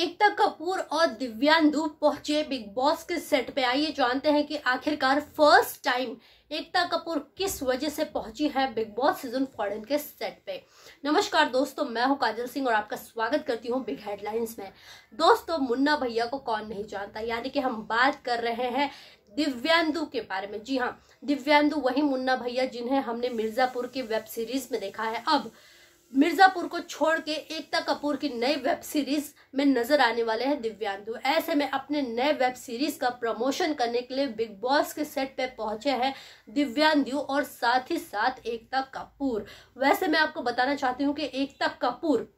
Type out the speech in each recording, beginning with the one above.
एकता कपूर और दिव्यांदु पहुंचे big Boss के सेट पे आइए जानते हैं कि आखिरकार फर्स्ट टाइम एकता कपूर किस वजह से पहुंची है बिग बॉस सीजन फॉरन के सेट पे नमस्कार दोस्तों मैं हूं काजल सिंह और आपका स्वागत करती हूं बिग हेडलाइंस में दोस्तों मुन्ना भैया को कौन नहीं जानता यानी कि हम बात कर रहे हैं दिव्यांदु के बारे में जी हाँ दिव्यांदु वही मुन्ना भैया जिन्हें हमने मिर्जापुर की वेब सीरीज में देखा है अब मिर्जापुर को छोड़ के एकता कपूर की नई वेब सीरीज में नजर आने वाले हैं दिव्यांदु ऐसे में अपने नए वेब सीरीज का प्रमोशन करने के लिए बिग बॉस के सेट पे पहुंचे हैं दिव्यांदु और साथ ही साथ एकता कपूर वैसे मैं आपको बताना चाहती हूँ कि एकता कपूर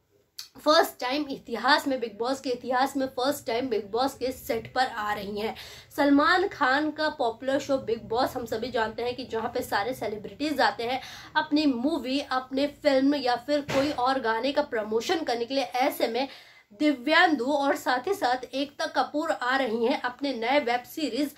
फर्स्ट टाइम इतिहास में बिग बॉस के इतिहास में फर्स्ट टाइम बिग बॉस के सेट पर आ रही हैं सलमान खान का पॉपुलर शो बिग बॉस हम सभी जानते हैं कि जहाँ पे सारे सेलिब्रिटीज आते हैं अपनी मूवी अपने फिल्म या फिर कोई और गाने का प्रमोशन करने के लिए ऐसे में दिव्यांदु और साथ ही साथ एकता कपूर आ रही हैं अपने नए वेब सीरीज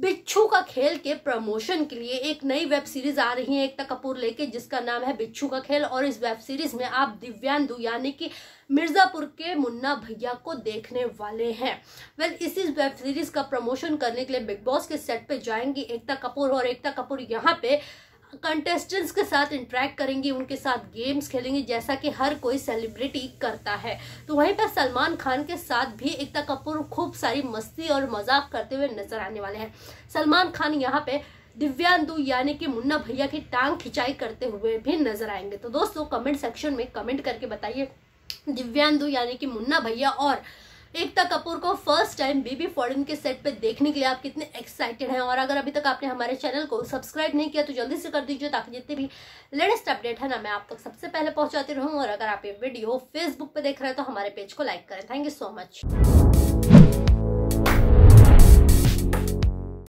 बिच्छू का खेल के प्रमोशन के लिए एक नई वेब सीरीज आ रही है एकता कपूर लेके जिसका नाम है बिच्छू का खेल और इस वेब सीरीज में आप दिव्यांदु यानी कि मिर्ज़ापुर के मुन्ना भैया को देखने वाले हैं वेल well, इसी वेब सीरीज का प्रमोशन करने के लिए बिग बॉस के सेट पे जाएंगी एकता कपूर और एकता कपूर यहाँ पे कंटेस्टेंट्स के साथ इंटरेक्ट करेंगी उनके साथ गेम्स खेलेंगी जैसा कि हर कोई सेलिब्रिटी करता है तो वहीं पर सलमान खान के साथ भी एकता कपूर खूब सारी मस्ती और मजाक करते हुए नजर आने वाले हैं सलमान खान यहाँ पे दिव्यांदु यानी कि मुन्ना भैया की टांग खिंचाई करते हुए भी नजर आएंगे तो दोस्तों कमेंट सेक्शन में कमेंट करके बताइए दिव्यांदु यानी कि मुन्ना भैया और एकता कपूर को फर्स्ट टाइम बेबी फॉरन के सेट पे देखने के लिए आप कितने एक्साइटेड हैं और अगर अभी तक आपने हमारे चैनल को सब्सक्राइब नहीं किया तो जल्दी से कर दीजिए ताकि जितने भी लेटेस्ट अपडेट है ना मैं आप तक सबसे पहले पहुंचाती रहूँ और अगर आप ये वीडियो फेसबुक पर देख रहे हैं तो हमारे पेज को लाइक करें थैंक यू सो मच